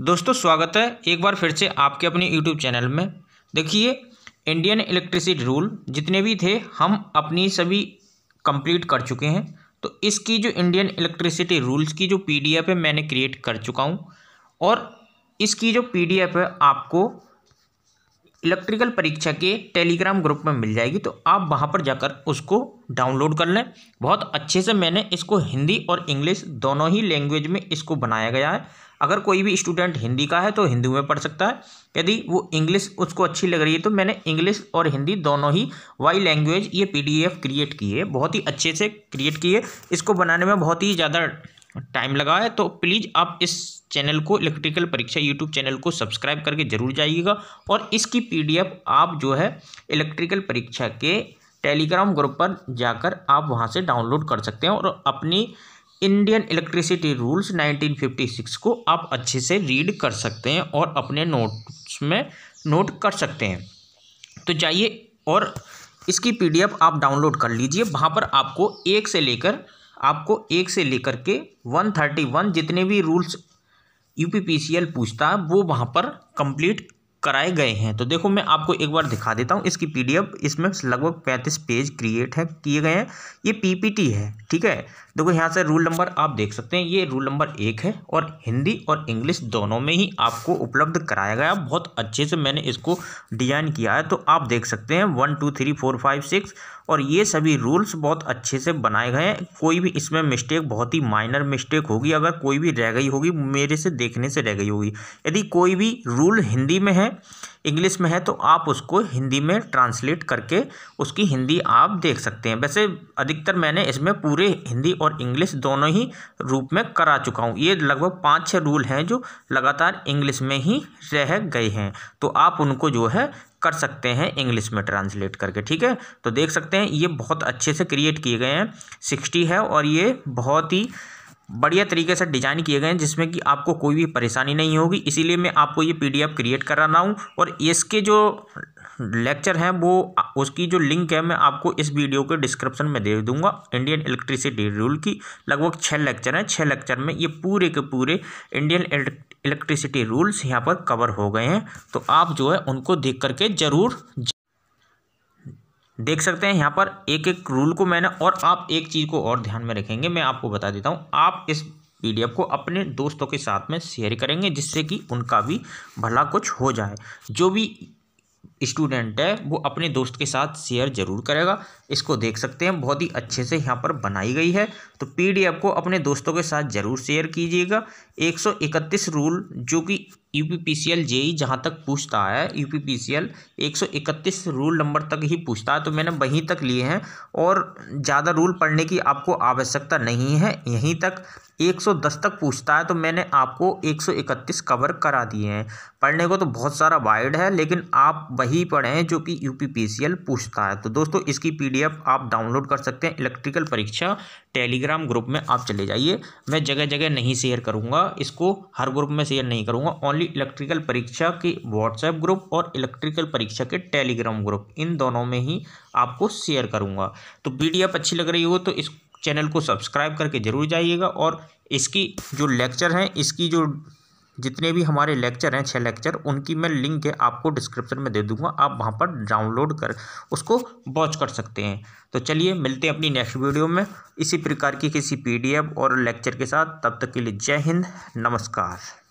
दोस्तों स्वागत है एक बार फिर से आपके अपने यूट्यूब चैनल में देखिए इंडियन इलेक्ट्रिसिटी रूल जितने भी थे हम अपनी सभी कंप्लीट कर चुके हैं तो इसकी जो इंडियन इलेक्ट्रिसिटी रूल्स की जो पीडीएफ है मैंने क्रिएट कर चुका हूँ और इसकी जो पीडीएफ है आपको इलेक्ट्रिकल परीक्षा के टेलीग्राम ग्रुप में मिल जाएगी तो आप वहाँ पर जाकर उसको डाउनलोड कर लें बहुत अच्छे से मैंने इसको हिंदी और इंग्लिश दोनों ही लैंग्वेज में इसको बनाया गया है अगर कोई भी स्टूडेंट हिंदी का है तो हिंदी में पढ़ सकता है यदि वो इंग्लिश उसको अच्छी लग रही है तो मैंने इंग्लिश और हिंदी दोनों ही वाई लैंग्वेज ये पीडीएफ क्रिएट की है बहुत ही अच्छे से क्रिएट की है इसको बनाने में बहुत ही ज़्यादा टाइम लगा है तो प्लीज़ आप इस चैनल को इलेक्ट्रिकल परीक्षा यूट्यूब चैनल को सब्सक्राइब करके जरूर जाइएगा और इसकी एफ़ आप जो है इलेक्ट्रिकल परीक्षा के टेलीग्राम ग्रुप पर जाकर आप वहाँ से डाउनलोड कर सकते हैं और अपनी इंडियन इलेक्ट्रिसिटी रूल्स 1956 को आप अच्छे से रीड कर सकते हैं और अपने नोट्स में नोट कर सकते हैं तो जाइए और इसकी पीडीएफ आप डाउनलोड कर लीजिए वहाँ पर आपको एक से लेकर आपको एक से लेकर के वन थर्टी वन जितने भी rules U P P C L पूछता है वो वहाँ पर कंप्लीट कराए गए हैं तो देखो मैं आपको एक बार दिखा देता हूँ इसकी पीडीएफ इसमें लगभग पैंतीस पेज क्रिएट है किए गए हैं ये पीपीटी है ठीक है देखो यहाँ से रूल नंबर आप देख सकते हैं ये रूल नंबर एक है और हिंदी और इंग्लिश दोनों में ही आपको उपलब्ध कराया गया बहुत अच्छे से मैंने इसको डिजाइन किया है तो आप देख सकते हैं one two three four five six और ये सभी रूल्स बहुत अच्छे से बनाए गए हैं कोई भी इसमें मिस्टेक बहुत ही माइनर मिस्टेक होगी अगर कोई भी रह गई होगी मेरे से देखने से रह गई होगी यदि कोई भी रूल हिंदी में है इंग्लिश में है तो आप उसको हिंदी में ट्रांसलेट करके उसकी हिंदी आप देख सकते हैं वैसे अधिकतर मैंने इसमें पूरे हिंदी और इंग्लिश दोनों ही रूप में करा चुका हूँ ये लगभग पाँच छः रूल हैं जो लगातार इंग्लिश में ही रह गए हैं तो आप उनको जो है कर सकते हैं इंग्लिश में ट्रांसलेट करके ठीक है तो देख सकते हैं ये बहुत अच्छे से क्रिएट किए गए हैं सिक्सटी है और ये बहुत ही बढ़िया तरीके से डिज़ाइन किए गए हैं जिसमें कि आपको कोई भी परेशानी नहीं होगी इसीलिए मैं आपको ये पीडीएफ क्रिएट कराना हूँ और इसके जो लेक्चर हैं वो उसकी जो लिंक है मैं आपको इस वीडियो के डिस्क्रिप्शन में दे दूंगा इंडियन इलेक्ट्रिसिटी रूल की लगभग छः लेक्चर हैं छः लेक्चर में ये पूरे के पूरे इंडियन इलेक्ट्रिसिटी रूल्स यहाँ पर कवर हो गए हैं तो आप जो है उनको देख करके ज़रूर देख सकते हैं यहाँ पर एक एक रूल को मैंने और आप एक चीज़ को और ध्यान में रखेंगे मैं आपको बता देता हूँ आप इस पीडीएफ को अपने दोस्तों के साथ में शेयर करेंगे जिससे कि उनका भी भला कुछ हो जाए जो भी स्टूडेंट है वो अपने दोस्त के साथ शेयर जरूर करेगा इसको देख सकते हैं बहुत ही अच्छे से यहाँ पर बनाई गई है तो पीडीएफ को अपने दोस्तों के साथ ज़रूर शेयर कीजिएगा 131 रूल जो कि U P P C L JE जहाँ तक पूछता है U P P C L एक सौ इकतीस रूल नंबर तक ही पूछता है तो मैंने वहीं तक लिए हैं और ज़्यादा रूल पढ़ने की आपको आवश्यकता नहीं है यहीं तक एक सौ दस तक पूछता है तो मैंने आपको एक सौ इकतीस कवर करा दिए हैं पढ़ने को तो बहुत सारा वाइड है लेकिन आप वही पढ़ें जो कि U P P C L पूछता है तो दोस्तों इसकी पी डी एफ आप डाउनलोड कर सकते हैं इलेक्ट्रिकल परीक्षा टेलीग्राम ग्रुप में आप चले जाइए मैं जगह जगह नहीं शेयर करूँगा इसको हर ग्रुप में शेयर नहीं करूँगा ओनली वाली इलेक्ट्रिकल परीक्षा के व्हाट्सएप ग्रुप और इलेक्ट्रिकल परीक्षा के टेलीग्राम ग्रुप इन दोनों में ही आपको शेयर करूँगा तो पीडीएफ अच्छी लग रही हो तो इस चैनल को सब्सक्राइब करके जरूर जाइएगा और इसकी जो लेक्चर हैं इसकी जो जितने भी हमारे लेक्चर हैं छः लेक्चर उनकी मैं लिंक है आपको डिस्क्रिप्शन में दे दूंगा आप वहां पर डाउनलोड कर उसको वॉच कर सकते हैं तो चलिए मिलते हैं अपनी नेक्स्ट वीडियो में इसी प्रकार की किसी पीडीएफ और लेक्चर के साथ तब तक के लिए जय हिंद नमस्कार